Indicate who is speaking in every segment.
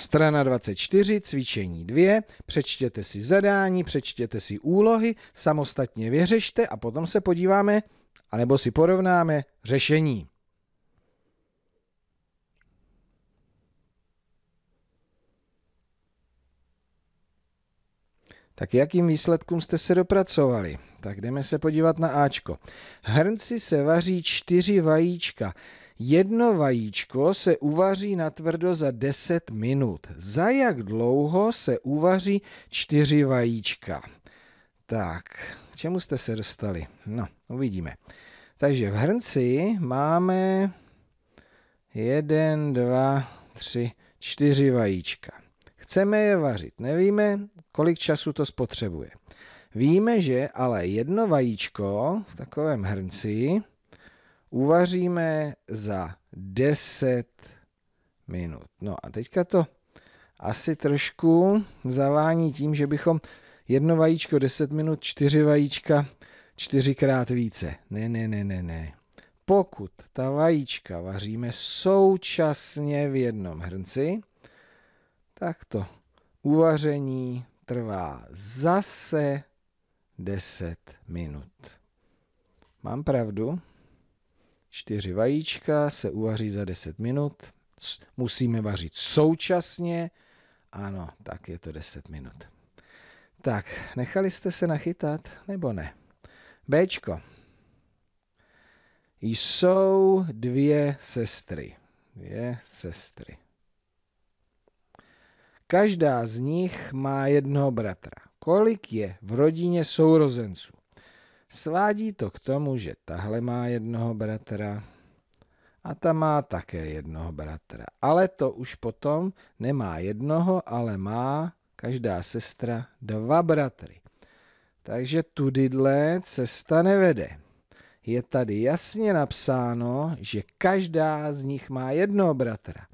Speaker 1: Strana 24, cvičení 2, přečtěte si zadání, přečtěte si úlohy, samostatně vyřešte a potom se podíváme, anebo si porovnáme řešení. Tak jakým výsledkům jste se dopracovali? Tak jdeme se podívat na Ačko. Hrnci se vaří čtyři vajíčka. Jedno vajíčko se uvaří na tvrdo za 10 minut. Za jak dlouho se uvaří 4 vajíčka? Tak, k čemu jste se dostali? No, uvidíme. Takže v hrnci máme 1, 2, 3, 4 vajíčka. Chceme je vařit. Nevíme, kolik času to spotřebuje. Víme, že ale jedno vajíčko v takovém hrnci uvaříme za 10 minut. No a teďka to asi trošku zavání tím, že bychom jedno vajíčko 10 minut, čtyři vajíčka čtyřikrát více. Ne, ne, ne, ne, ne. Pokud ta vajíčka vaříme současně v jednom hrnci, tak to uvaření trvá zase 10 minut. Mám pravdu? čtyři vajíčka se uvaří za 10 minut. Musíme vařit současně. Ano, tak je to 10 minut. Tak, nechali jste se nachytat nebo ne? Bčko. Jsou dvě sestry. Dvě sestry. Každá z nich má jednoho bratra. Kolik je v rodině sourozenců? Svádí to k tomu, že tahle má jednoho bratra a ta má také jednoho bratra. Ale to už potom nemá jednoho, ale má každá sestra dva bratry. Takže tudydle cesta nevede. Je tady jasně napsáno, že každá z nich má jednoho bratra.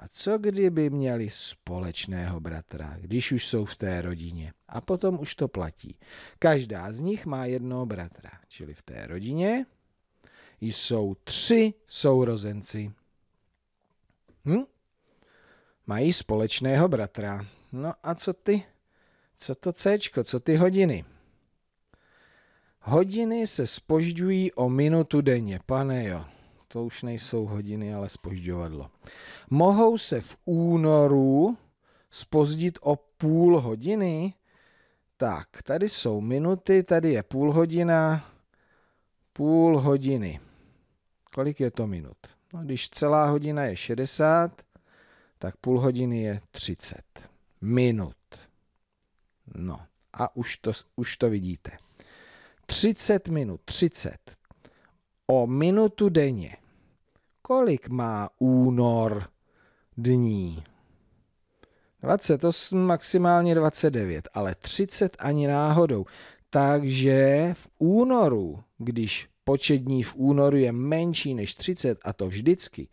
Speaker 1: A co kdyby měli společného bratra, když už jsou v té rodině? A potom už to platí. Každá z nich má jednoho bratra, čili v té rodině jsou tři sourozenci. Hm? Mají společného bratra. No a co ty? Co to C, co ty hodiny? Hodiny se spožďují o minutu denně, pane jo to už nejsou hodiny, ale spožďovadlo. Mohou se v únoru spozdit o půl hodiny? Tak, tady jsou minuty, tady je půl hodina, půl hodiny. Kolik je to minut? No, když celá hodina je 60, tak půl hodiny je 30 minut. No a už to, už to vidíte. 30 minut, 30, o minutu denně. Kolik má únor dní? 28, maximálně 29, ale 30 ani náhodou. Takže v únoru, když počet dní v únoru je menší než 30, a to vždycky,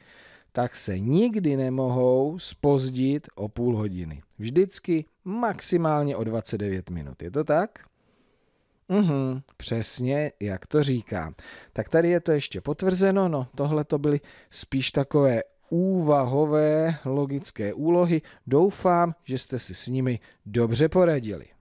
Speaker 1: tak se nikdy nemohou spozdit o půl hodiny. Vždycky maximálně o 29 minut. Je to tak? Mm-hmm. přesně, jak to říkám. Tak tady je to ještě potvrzeno, no tohle to byly spíš takové úvahové logické úlohy. Doufám, že jste si s nimi dobře poradili.